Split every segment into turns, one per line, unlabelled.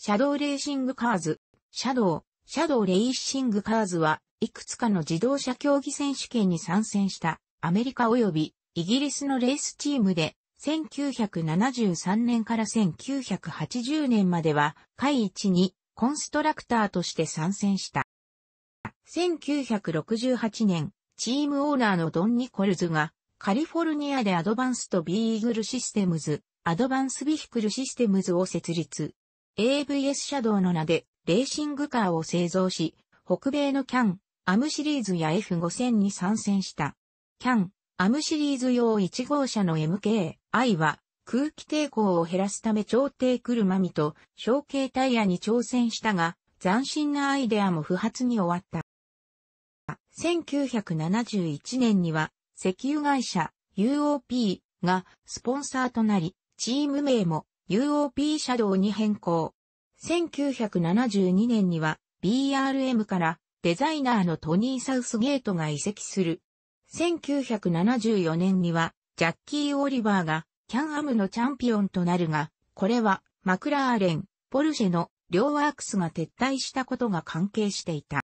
シャドウレーシングカーズ、シャドウ、シャドウレーシングカーズは、いくつかの自動車競技選手権に参戦したアメリカ及びイギリスのレースチームで、1973年から1980年までは、会一にコンストラクターとして参戦した。1968年、チームオーナーのドン・ニコルズが、カリフォルニアでアドバンストビーグルシステムズ、アドバンスビヒクルシステムズを設立。AVS シャドウの名でレーシングカーを製造し、北米のキャン、アムシリーズや F5000 に参戦した。キャン、アムシリーズ用1号車の MK、I は空気抵抗を減らすため超低車身と小径タイヤに挑戦したが、斬新なアイデアも不発に終わった。1971年には石油会社 UOP がスポンサーとなり、チーム名も UOP シャドウに変更。1972年には BRM からデザイナーのトニー・サウスゲートが移籍する。1974年にはジャッキー・オリバーがキャンアムのチャンピオンとなるが、これはマクラーレン、ポルシェの両ワークスが撤退したことが関係していた。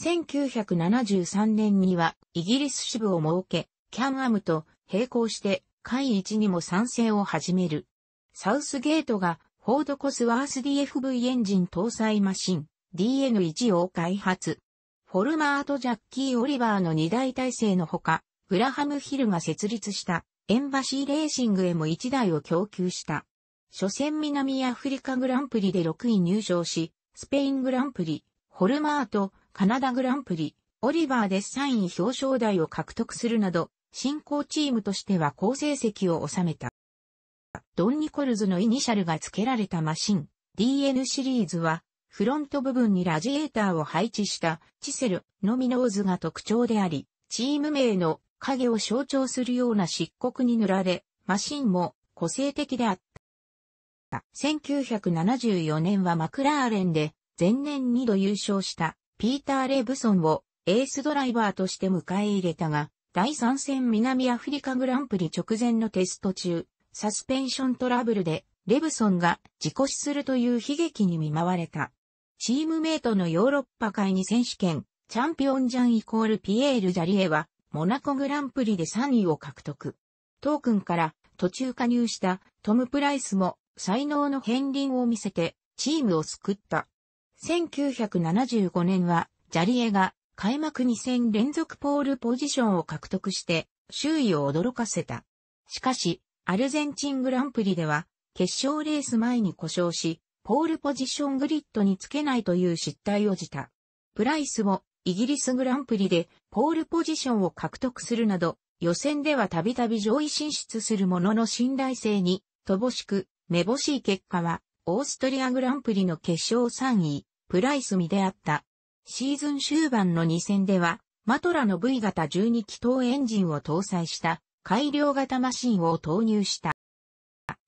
1973年にはイギリス支部を設け、キャンアムと並行して会一にも参戦を始める。サウスゲートがフォードコスワース DFV エンジン搭載マシン DN1 を開発。フォルマーとジャッキー・オリバーの二大体制のほか、グラハム・ヒルが設立したエンバシーレーシングへも1台を供給した。初戦南アフリカグランプリで6位入賞し、スペイングランプリ、ホルマート、カナダグランプリ、オリバーで3位表彰台を獲得するなど、新興チームとしては好成績を収めた。ドン・ニコルズのイニシャルが付けられたマシン、DN シリーズは、フロント部分にラジエーターを配置したチセルのみノーズが特徴であり、チーム名の影を象徴するような漆黒に塗られ、マシンも個性的であった。1974年はマクラーレンで前年2度優勝したピーター・レブソンをエースドライバーとして迎え入れたが、第3戦南アフリカグランプリ直前のテスト中、サスペンショントラブルで、レブソンが事故死するという悲劇に見舞われた。チームメイトのヨーロッパ会に選手権、チャンピオンジャンイコールピエール・ジャリエは、モナコグランプリで3位を獲得。トークンから途中加入したトム・プライスも才能の片鱗を見せてチームを救った。1975年はジャリエが開幕2戦連続ポールポジションを獲得して周囲を驚かせた。しかしアルゼンチングランプリでは、決勝レース前に故障し、ポールポジショングリッドにつけないという失態をじた。プライスもイギリスグランプリでポールポジションを獲得するなど、予選ではたびたび上位進出するものの信頼性に乏しく、めぼしい結果は、オーストリアグランプリの決勝3位、プライスミであった。シーズン終盤の2戦では、マトラの V 型12気筒エンジンを搭載した改良型マシンを投入した。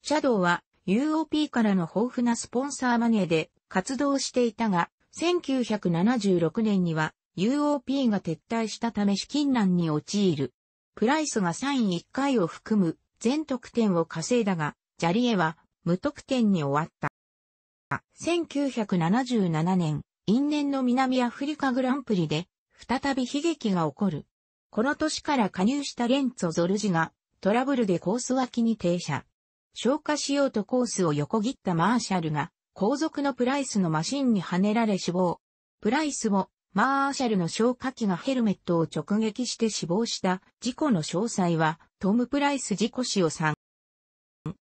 シャドウは UOP からの豊富なスポンサーマネーで活動していたが、1976年には UOP が撤退したため資金難に陥る。プライスが3位1回を含む全得点を稼いだが、ジャリエは無得点に終わった。1977年、因縁の南アフリカグランプリで、再び悲劇が起こる。この年から加入したレンツォ・ゾルジが、トラブルでコース脇に停車。消火しようとコースを横切ったマーシャルが、後続のプライスのマシンにはねられ死亡。プライスも、マーシャルの消火器がヘルメットを直撃して死亡した事故の詳細は、トム・プライス事故死を3。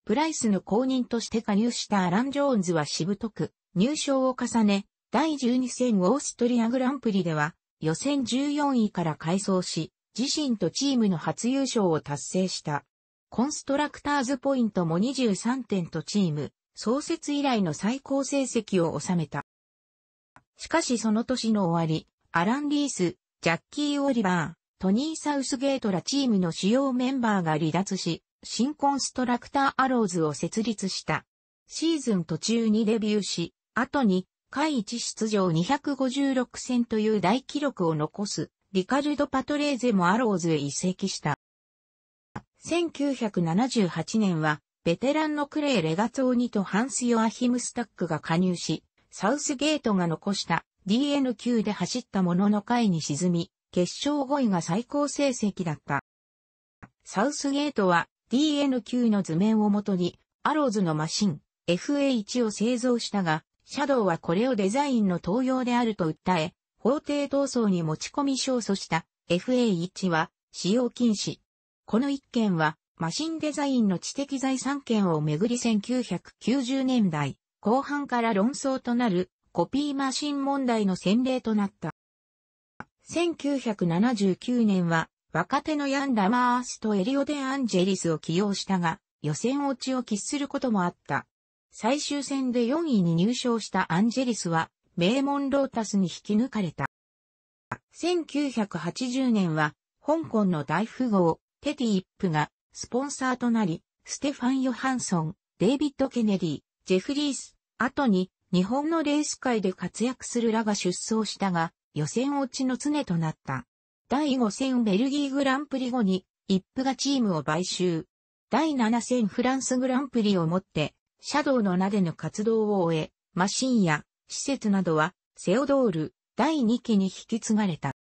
プライスの後任として加入したアラン・ジョーンズはしぶとく、入賞を重ね、第12戦オーストリアグランプリでは、予選14位から改装し、自身とチームの初優勝を達成した。コンストラクターズポイントも23点とチーム、創設以来の最高成績を収めた。しかしその年の終わり、アラン・リース、ジャッキー・オリバー、トニー・サウスゲートらチームの主要メンバーが離脱し、新コンストラクター・アローズを設立した。シーズン途中にデビューし、後に、下一出場256戦という大記録を残すリカルド・パトレーゼもアローズへ移籍した。1978年は、ベテランのクレイ・レガツオニとハンス・ヨアヒム・スタックが加入し、サウスゲートが残した DN 9で走ったものの回に沈み、決勝5位が最高成績だった。サウスゲートは DN 9の図面をもとに、アローズのマシン、FA1 を製造したが、シャドウはこれをデザインの盗用であると訴え、法廷闘争に持ち込み勝訴した FA1 は使用禁止。この1件はマシンデザインの知的財産権をめぐり1990年代後半から論争となるコピーマシン問題の先例となった。1979年は若手のヤン・ラマースとエリオ・デアンジェリスを起用したが予選落ちを喫することもあった。最終戦で4位に入賞したアンジェリスは名門ロータスに引き抜かれた。1980年は、香港の大富豪、テティイップが、スポンサーとなり、ステファン・ヨハンソン、デイビッド・ケネディ、ジェフリース、後に、日本のレース界で活躍するらが出走したが、予選落ちの常となった。第5戦ベルギーグランプリ後に、イップがチームを買収。第7戦フランスグランプリをもって、シャドウの名での活動を終え、マシンや施設などは、セオドール第2期に引き継がれた。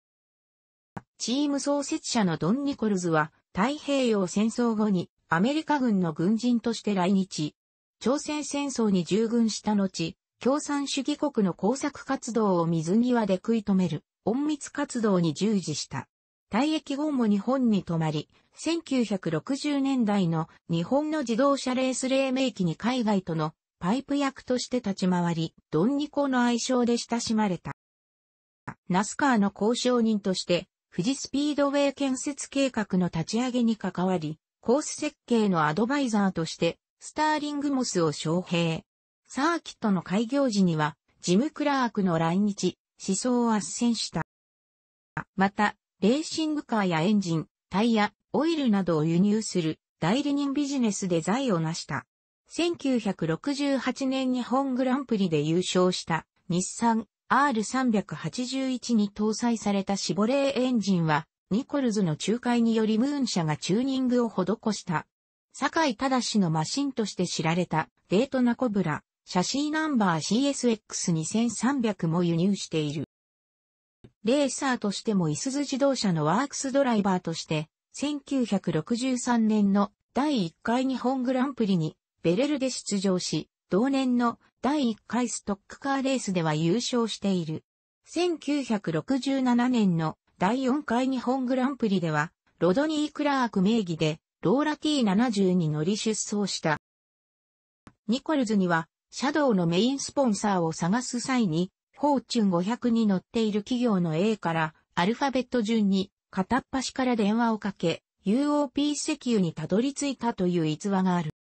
チーム創設者のドン・ニコルズは、太平洋戦争後にアメリカ軍の軍人として来日。朝鮮戦争に従軍した後、共産主義国の工作活動を水際で食い止める、隠密活動に従事した。退役後も日本に泊まり、1960年代の日本の自動車レース黎明期に海外とのパイプ役として立ち回り、ドンニコの愛称で親しまれた。ナスカーの交渉人として、富士スピードウェイ建設計画の立ち上げに関わり、コース設計のアドバイザーとして、スターリングモスを招聘。サーキットの開業時には、ジム・クラークの来日、思想を圧旋した。また、レーシングカーやエンジン、タイヤ、オイルなどを輸入する代理人ビジネスで財を成した。1968年日本グランプリで優勝した日産 R381 に搭載されたシボレーエンジンは、ニコルズの仲介によりムーン社がチューニングを施した。坂井正のマシンとして知られたデートナコブラ、シャシーナンバー CSX2300 も輸入している。レーサーとしてもイスズ自動車のワークスドライバーとして、1963年の第1回日本グランプリにベレルで出場し、同年の第1回ストックカーレースでは優勝している。1967年の第4回日本グランプリでは、ロドニー・クラーク名義で、ローラ T70 に乗り出走した。ニコルズには、シャドウのメインスポンサーを探す際に、フォーチュン500に乗っている企業の A から、アルファベット順に、片っ端から電話をかけ、UOP 石油にたどり着いたという逸話がある。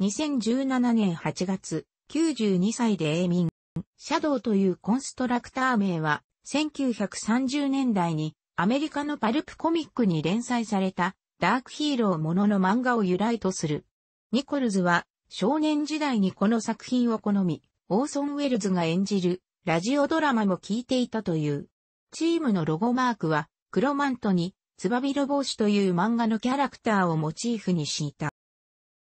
2017年8月、92歳で永民、シャドウというコンストラクター名は、1930年代にアメリカのパルプコミックに連載されたダークヒーローものの漫画を由来とする。ニコルズは少年時代にこの作品を好み、オーソン・ウェルズが演じるラジオドラマも聞いていたという。チームのロゴマークは黒マントにツバビロ帽子という漫画のキャラクターをモチーフに敷いた。